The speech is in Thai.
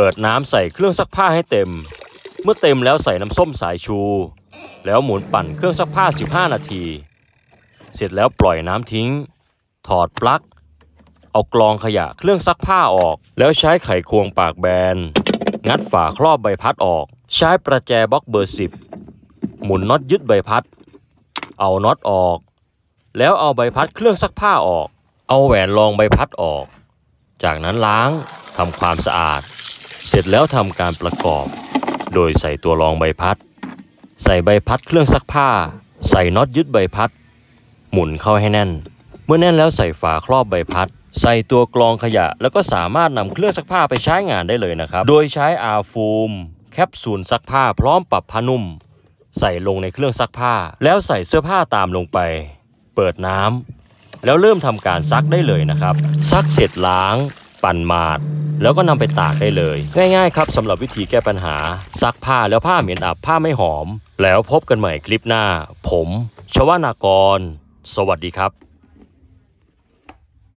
เปิดน้ำใส่เครื่องซักผ้าให้เต็ม เมื่อเต็มแล้วใส่น้ำส้มสายชู แล้วหมุนปั่นเครื่องซักผ้า15นาที เสร็จแล้วปล่อยน้ำทิ้ง ถอดปลั๊ก เอากรองขยะเครื่องซักผ้าออก แล้วใช้ไขควงปากแบนงัดฝาครอบใบพัดออก ใช้ประแจบล็อกเบอร์สิบหมุนน็อตยึดใบพัด เอาน็อตออก แล้วเอาใบพัดเครื่องซักผ้าออก เอาแหวนรองใบพัดออก จากนั้นล้างทำความสะอาดเสร็จแล้วทำการประกอบ โดยใส่ตัวรองใบพัด ใส่ใบพัดเครื่องซักผ้า ใส่น็อตยึดใบพัด หมุนเข้าให้แน่น เมื่อแน่นแล้วใส่ฝาครอบใบพัด ใส่ตัวกรองขยะแล้วก็สามารถนำเครื่องซักผ้าไปใช้งานได้เลยนะครับ โดยใช้อาฟูม แคปซูลซักผ้า พร้อมปรับผ้านุ่ม ใส่ลงในเครื่องซักผ้า แล้วใส่เสื้อผ้าตามลงไป เปิดน้ำแล้วเริ่มทำการซักได้เลยนะครับซักเสร็จล้าง ปั่นหมาดแล้วก็นำไปตากได้เลยง่ายๆครับสำหรับวิธีแก้ปัญหาซักผ้าแล้วผ้าเหม็นอับผ้าไม่หอม แล้วพบกันใหม่คลิปหน้า ผม ชวนากร สวัสดีครับ